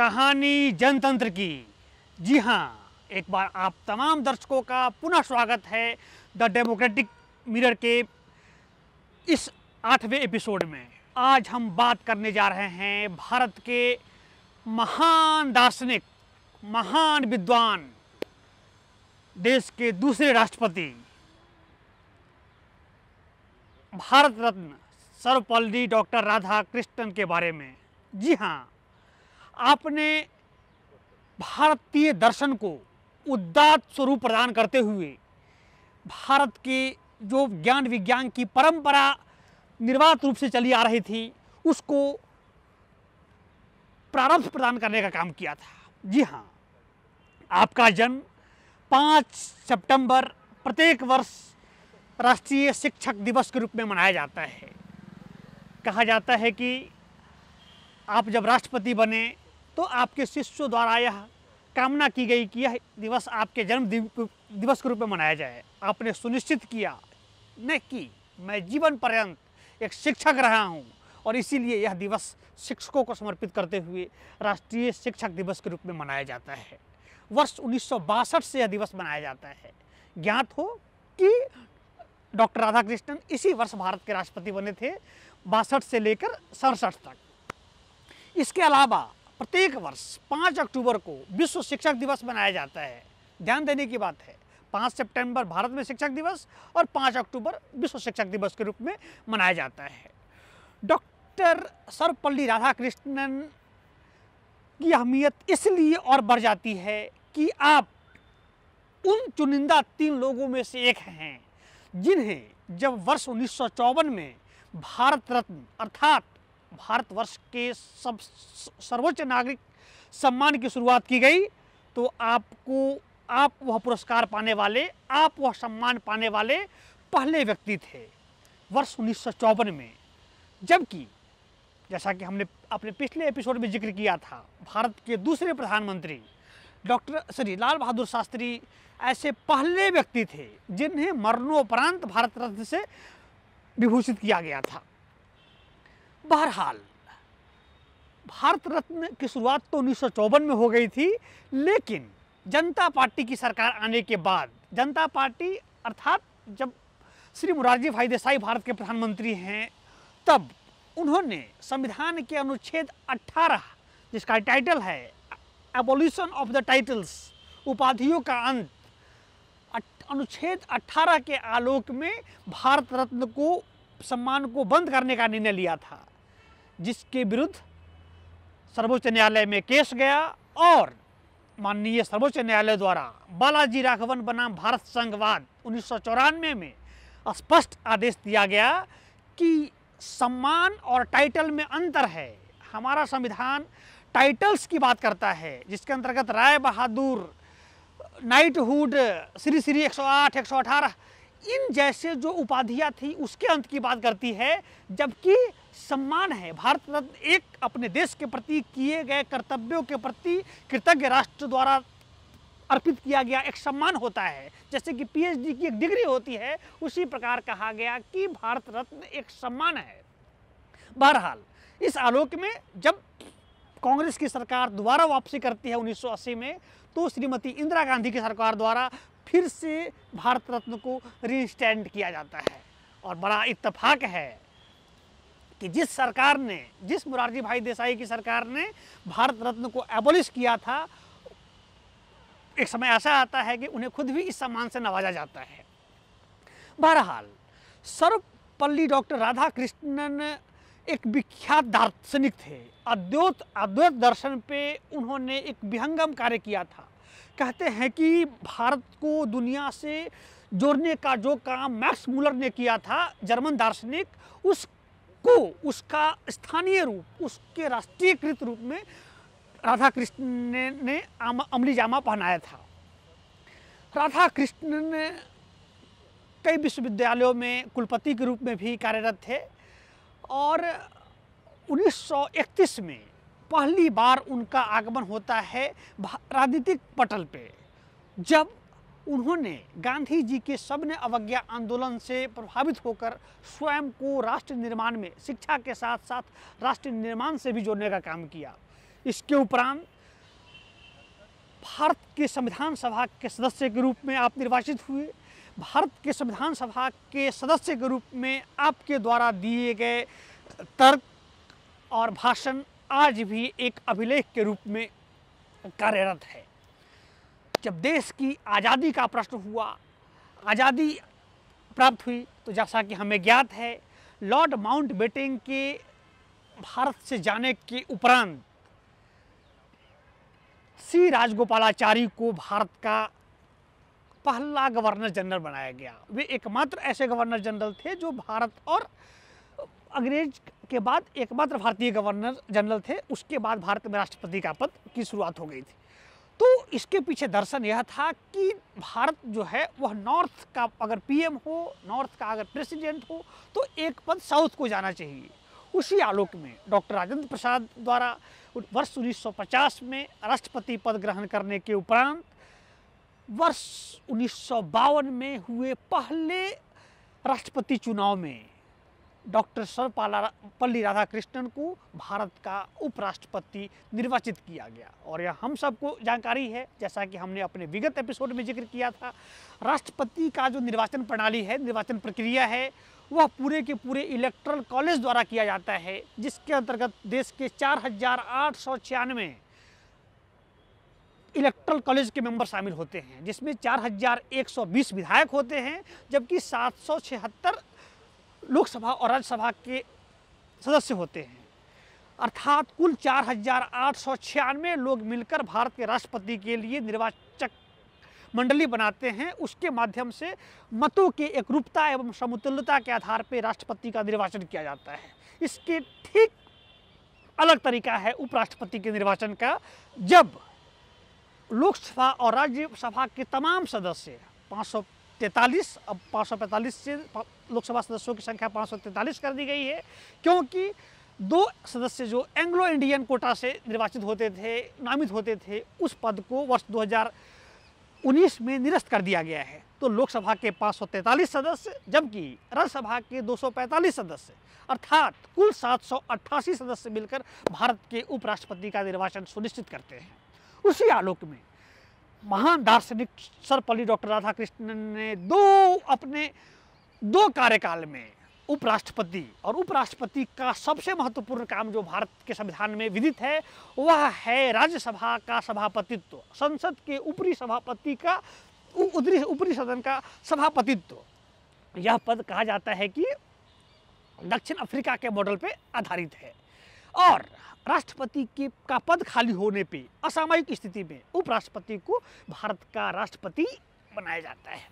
कहानी जनतंत्र की जी हाँ एक बार आप तमाम दर्शकों का पुनः स्वागत है द डेमोक्रेटिक मिरर के इस आठवें एपिसोड में आज हम बात करने जा रहे हैं भारत के महान दार्शनिक महान विद्वान देश के दूसरे राष्ट्रपति भारत रत्न सर्वपल्ली डॉक्टर राधा कृष्णन के बारे में जी हाँ आपने भारतीय दर्शन को उदात स्वरूप प्रदान करते हुए भारत के जो ज्ञान विज्ञान की परंपरा निर्वात रूप से चली आ रही थी उसको प्रारंभ प्रदान करने का काम किया था जी हाँ आपका जन्म पाँच सितंबर प्रत्येक वर्ष राष्ट्रीय शिक्षक दिवस के रूप में मनाया जाता है कहा जाता है कि आप जब राष्ट्रपति बने तो आपके शिष्यों द्वारा यह कामना की गई कि यह दिवस आपके जन्म दिवस के रूप में मनाया जाए आपने सुनिश्चित किया न कि मैं जीवन पर्यंत एक शिक्षक रहा हूँ और इसीलिए यह दिवस शिक्षकों को समर्पित करते हुए राष्ट्रीय शिक्षक दिवस के रूप में मनाया जाता है वर्ष उन्नीस से यह दिवस मनाया जाता है ज्ञात हो कि डॉक्टर राधाकृष्णन इसी वर्ष भारत के राष्ट्रपति बने थे बासठ से लेकर सड़सठ तक इसके अलावा प्रत्येक वर्ष पाँच अक्टूबर को विश्व शिक्षक दिवस मनाया जाता है ध्यान देने की बात है पाँच सितंबर भारत में शिक्षक दिवस और पाँच अक्टूबर विश्व शिक्षक दिवस के रूप में मनाया जाता है डॉक्टर सर्वपल्ली राधाकृष्णन की अहमियत इसलिए और बढ़ जाती है कि आप उन चुनिंदा तीन लोगों में से एक हैं जिन्हें जब वर्ष उन्नीस में भारत रत्न अर्थात भारतवर्ष के सब सर्वोच्च नागरिक सम्मान की शुरुआत की गई तो आपको आप वह पुरस्कार पाने वाले आप वह सम्मान पाने वाले पहले व्यक्ति थे वर्ष उन्नीस में जबकि जैसा कि हमने अपने पिछले एपिसोड में जिक्र किया था भारत के दूसरे प्रधानमंत्री डॉक्टर सॉरी लाल बहादुर शास्त्री ऐसे पहले व्यक्ति थे जिन्हें मरणोपरांत भारत रत्न से विभूषित किया गया था बहरहाल भारत रत्न की शुरुआत तो उन्नीस में हो गई थी लेकिन जनता पार्टी की सरकार आने के बाद जनता पार्टी अर्थात जब श्री मुरारजी भाई देसाई भारत के प्रधानमंत्री हैं तब उन्होंने संविधान के अनुच्छेद 18 जिसका टाइटल है एबोल्यूशन ऑफ द टाइटल्स उपाधियों का अंत अनुच्छेद 18 के आलोक में भारत रत्न को सम्मान को बंद करने का निर्णय लिया था जिसके विरुद्ध सर्वोच्च न्यायालय में केस गया और माननीय सर्वोच्च न्यायालय द्वारा बालाजी राघवन बनाम भारत संघवाद उन्नीस में स्पष्ट आदेश दिया गया कि सम्मान और टाइटल में अंतर है हमारा संविधान टाइटल्स की बात करता है जिसके अंतर्गत राय बहादुर नाइटहुड श्री श्री 108 118 इन जैसे जो उपाधियाँ थी उसके अंत की बात करती है जबकि सम्मान है भारत रत्न एक अपने देश के प्रति किए गए कर्तव्यों के प्रति कृतज्ञ राष्ट्र द्वारा अर्पित किया गया एक सम्मान होता है जैसे कि पीएचडी की एक डिग्री होती है उसी प्रकार कहा गया कि भारत रत्न एक सम्मान है बहरहाल इस आलोक में जब कांग्रेस की सरकार दोबारा वापसी करती है 1980 में तो श्रीमती इंदिरा गांधी की सरकार द्वारा फिर से भारत रत्न को रिस्टैंड किया जाता है और बड़ा इतफाक है कि जिस सरकार ने जिस मुरारजी भाई देसाई की सरकार ने भारत रत्न को एबोलिश किया था एक समय ऐसा आता है कि उन्हें खुद भी इस सम्मान से नवाजा जाता है बहरहाल सर्वपल्ली डॉक्टर राधा कृष्णन एक विख्यात दार्शनिक थे अद्वैत अद्वैत दर्शन पे उन्होंने एक विहंगम कार्य किया था कहते हैं कि भारत को दुनिया से जोड़ने का जो काम मैक्स मूलर ने किया था जर्मन दार्शनिक उस को उसका स्थानीय रूप उसके राष्ट्रीयकृत रूप में राधा कृष्ण ने, ने अमली जामा पहनाया था राधा कृष्ण ने कई विश्वविद्यालयों में कुलपति के रूप में भी कार्यरत थे और 1931 में पहली बार उनका आगमन होता है राजनीतिक पटल पे जब उन्होंने गांधी जी के सबने अवज्ञा आंदोलन से प्रभावित होकर स्वयं को राष्ट्र निर्माण में शिक्षा के साथ साथ राष्ट्र निर्माण से भी जोड़ने का काम किया इसके उपरांत भारत के संविधान सभा के सदस्य के रूप में आप निर्वाचित हुए भारत के संविधान सभा के सदस्य के रूप में आपके द्वारा दिए गए तर्क और भाषण आज भी एक अभिलेख के रूप में कार्यरत है जब देश की आज़ादी का प्रश्न हुआ आज़ादी प्राप्त हुई तो जैसा कि हमें ज्ञात है लॉर्ड माउंट बेटिंग के भारत से जाने के उपरांत सी राजगोपालाचारी को भारत का पहला गवर्नर जनरल बनाया गया वे एकमात्र ऐसे गवर्नर जनरल थे जो भारत और अंग्रेज के बाद एकमात्र भारतीय गवर्नर जनरल थे उसके बाद भारत में राष्ट्रपति का पद की शुरुआत हो गई थी तो इसके पीछे दर्शन यह था कि भारत जो है वह नॉर्थ का अगर पीएम हो नॉर्थ का अगर प्रेसिडेंट हो तो एक पद साउथ को जाना चाहिए उसी आलोक में डॉक्टर राजेंद्र प्रसाद द्वारा वर्ष 1950 में राष्ट्रपति पद ग्रहण करने के उपरांत वर्ष उन्नीस में हुए पहले राष्ट्रपति चुनाव में डॉक्टर सर्वपाला पल्ली राधाकृष्णन को भारत का उपराष्ट्रपति निर्वाचित किया गया और यह हम सबको जानकारी है जैसा कि हमने अपने विगत एपिसोड में जिक्र किया था राष्ट्रपति का जो निर्वाचन प्रणाली है निर्वाचन प्रक्रिया है वह पूरे के पूरे इलेक्ट्रल कॉलेज द्वारा किया जाता है जिसके अंतर्गत देश के चार हजार आठ सौ छियानवे इलेक्ट्रल कॉलेज के मेंबर शामिल होते हैं जिसमें 4,120 विधायक होते हैं जबकि सात लोकसभा और राज्यसभा के सदस्य होते हैं अर्थात कुल चार हजार आठ सौ छियानवे लोग मिलकर भारत के राष्ट्रपति के लिए निर्वाचक मंडली बनाते हैं उसके माध्यम से मतों के एकरूपता एवं समतुल्यता के आधार पर राष्ट्रपति का निर्वाचन किया जाता है इसके ठीक अलग तरीका है उपराष्ट्रपति के निर्वाचन का जब लोकसभा और राज्यसभा के तमाम सदस्य पाँच तैंतालीस अब पाँच से लोकसभा सदस्यों की संख्या पाँच कर दी गई है क्योंकि दो सदस्य जो एंग्लो इंडियन कोटा से निर्वाचित होते थे नामित होते थे उस पद को वर्ष 2019 में निरस्त कर दिया गया है तो लोकसभा के पाँच सदस्य जबकि राज्यसभा के 245 सदस्य अर्थात कुल 788 सदस्य मिलकर भारत के उपराष्ट्रपति का निर्वाचन सुनिश्चित करते हैं उसी आलोक में महान दार्शनिक सर्वपल्ली डॉक्टर राधाकृष्णन ने दो अपने दो कार्यकाल में उपराष्ट्रपति और उपराष्ट्रपति का सबसे महत्वपूर्ण काम जो भारत के संविधान में विदित है वह है राज्यसभा का सभापतित्व संसद के ऊपरी सभापति का ऊपरी ऊपरी सदन का सभापतित्व यह पद कहा जाता है कि दक्षिण अफ्रीका के मॉडल पे आधारित है और राष्ट्रपति के का पद खाली होने पे असामयिक स्थिति में उपराष्ट्रपति को भारत का राष्ट्रपति बनाया जाता है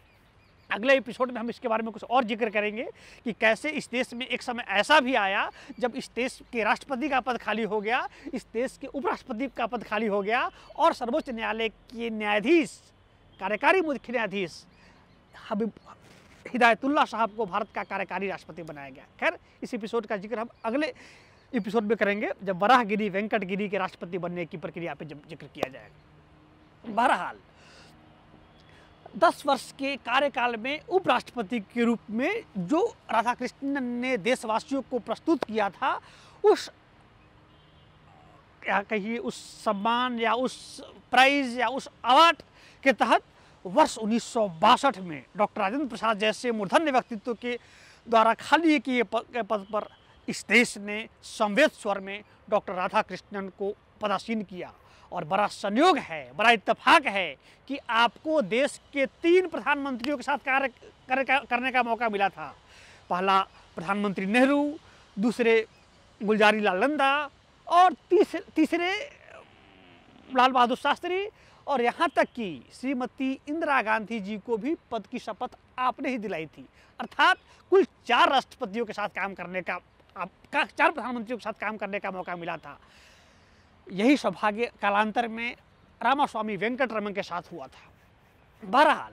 अगले एपिसोड में हम इसके बारे में कुछ और जिक्र करेंगे कि कैसे इस देश में एक समय ऐसा भी आया जब इस देश के राष्ट्रपति का पद खाली हो गया इस देश के उपराष्ट्रपति का पद खाली हो गया और सर्वोच्च न्यायालय के न्यायाधीश कार्यकारी मुख्य न्यायाधीश हबीब हिदायतुल्ला साहब को भारत का कार्यकारी राष्ट्रपति बनाया गया खैर इस एपिसोड का जिक्र हम अगले एपिसोड में करेंगे जब वराहगिरी वेंकट गिरी के राष्ट्रपति बनने की प्रक्रिया पे जिक्र किया जाएगा बहरहाल दस वर्ष के कार्यकाल में उपराष्ट्रपति के रूप में जो राधाकृष्णन ने देशवासियों को प्रस्तुत किया था उस या कहिए उस सम्मान या उस प्राइज या उस अवार्ड के तहत वर्ष उन्नीस में डॉक्टर राजेंद्र प्रसाद जैसे मूर्धन्य व्यक्तित्व के द्वारा खाली किए पद पर इस देश ने संवेद स्वर में डॉक्टर राधा कृष्णन को पदासीन किया और बड़ा संयोग है बड़ा इतफाक है कि आपको देश के तीन प्रधानमंत्रियों के साथ कार्य कर, कर, करने का मौका मिला था पहला प्रधानमंत्री नेहरू दूसरे गुलजारी लाल नंदा और तीस, तीसरे लाल बहादुर शास्त्री और यहाँ तक कि श्रीमती इंदिरा गांधी जी को भी पद की शपथ आपने ही दिलाई थी अर्थात कुल चार राष्ट्रपतियों के साथ काम करने का आपका चार प्रधानमंत्रियों के साथ काम करने का मौका मिला था यही सौभाग्य कालांतर में रामास्वामी वेंकट रमन के साथ हुआ था बहरहाल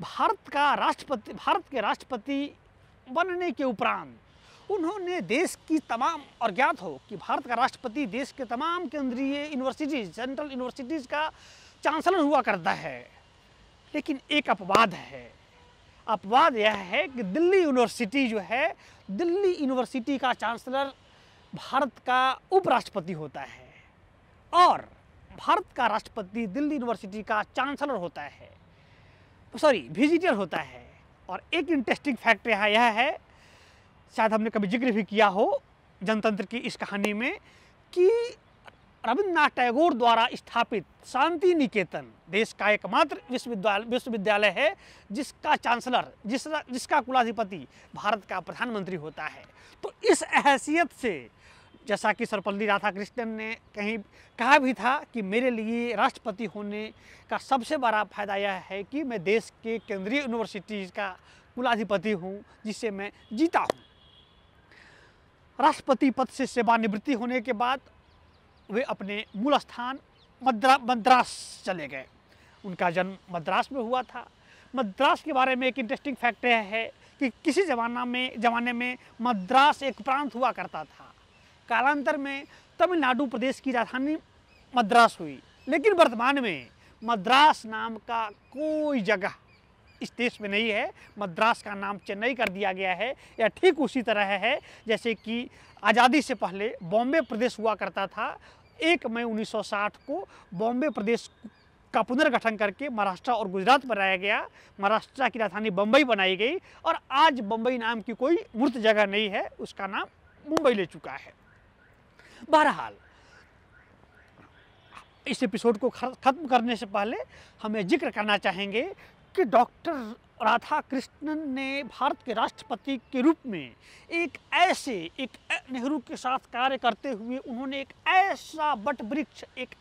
भारत का राष्ट्रपति भारत के राष्ट्रपति बनने के उपरांत उन्होंने देश की तमाम और ज्ञात हो कि भारत का राष्ट्रपति देश के तमाम केंद्रीय यूनिवर्सिटीज सेंट्रल यूनिवर्सिटीज़ का चांसलर हुआ करता है लेकिन एक अपवाद है अपवाद यह है कि दिल्ली यूनिवर्सिटी जो है दिल्ली यूनिवर्सिटी का चांसलर भारत का उपराष्ट्रपति होता है और भारत का राष्ट्रपति दिल्ली यूनिवर्सिटी का चांसलर होता है सॉरी विजिटर होता है और एक इंटरेस्टिंग फैक्ट यहाँ यह है शायद हमने कभी जिक्र भी किया हो जनतंत्र की इस कहानी में कि रविन्द्रनाथ टैगोर द्वारा स्थापित शांति निकेतन देश का एकमात्र विश्वविद्यालय विश्वविद्यालय है जिसका चांसलर जिस जिसका कुलाधिपति भारत का प्रधानमंत्री होता है तो इस हैसियत से जैसा कि सर्वपल्ली राधाकृष्णन ने कहीं कहा भी था कि मेरे लिए राष्ट्रपति होने का सबसे बड़ा फायदा यह है कि मैं देश के केंद्रीय यूनिवर्सिटीज़ का कुलाधिपति हूँ जिसे मैं जीता हूँ राष्ट्रपति पद से सेवानिवृत्ति होने के बाद वे अपने मूल स्थान मद्रा मद्रास चले गए उनका जन्म मद्रास में हुआ था मद्रास के बारे में एक इंटरेस्टिंग फैक्ट है कि किसी जमाना में जमाने में मद्रास एक प्रांत हुआ करता था कालांतर में तमिलनाडु प्रदेश की राजधानी मद्रास हुई लेकिन वर्तमान में मद्रास नाम का कोई जगह इस देश में नहीं है मद्रास का नाम चेन्नई कर दिया गया है या ठीक उसी तरह है जैसे कि आज़ादी से पहले बॉम्बे प्रदेश हुआ करता था एक मई 1960 को बॉम्बे प्रदेश का पुनर्गठन करके महाराष्ट्र और गुजरात बनाया गया महाराष्ट्र की राजधानी बम्बई बनाई गई और आज बम्बई नाम की कोई मूर्त जगह नहीं है उसका नाम मुंबई ले चुका है बहरहाल इस एपिसोड को खत्म करने से पहले हमें जिक्र करना चाहेंगे कि डॉक्टर राधा कृष्णन ने भारत के राष्ट्रपति के रूप में एक ऐसे एक नेहरू के साथ कार्य करते हुए उन्होंने एक ऐसा बट वृक्ष एक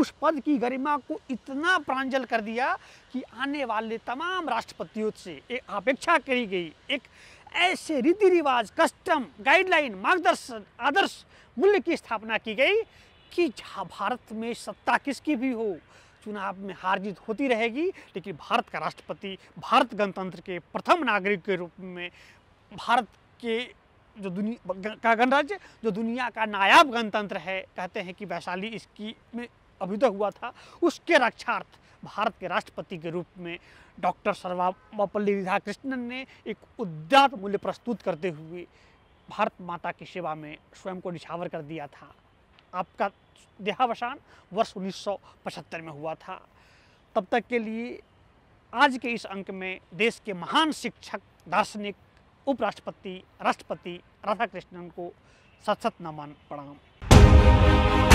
उस पद की गरिमा को इतना प्रांजल कर दिया कि आने वाले तमाम राष्ट्रपतियों से एक अपेक्षा करी गई एक ऐसे रीति रिवाज कस्टम गाइडलाइन मार्गदर्शन आदर्श मूल्य की स्थापना की गई कि भारत में सत्ता किसकी भी हो चुनाव में हार जीत होती रहेगी लेकिन भारत का राष्ट्रपति भारत गणतंत्र के प्रथम नागरिक के रूप में भारत के जो दुनिया का गणराज्य जो दुनिया का नायाब गणतंत्र है कहते हैं कि वैशाली इसकी में अभियुक्त तो हुआ था उसके रक्षार्थ भारत के राष्ट्रपति के रूप में डॉक्टर सर्वापल्ली राधाकृष्णन ने एक उद्यात मूल्य प्रस्तुत करते हुए भारत माता की सेवा में स्वयं को निछावर कर दिया था आपका देहावसान वर्ष उन्नीस में हुआ था तब तक के लिए आज के इस अंक में देश के महान शिक्षक दार्शनिक उपराष्ट्रपति राष्ट्रपति राधाकृष्णन को सत सत नमन प्रणाम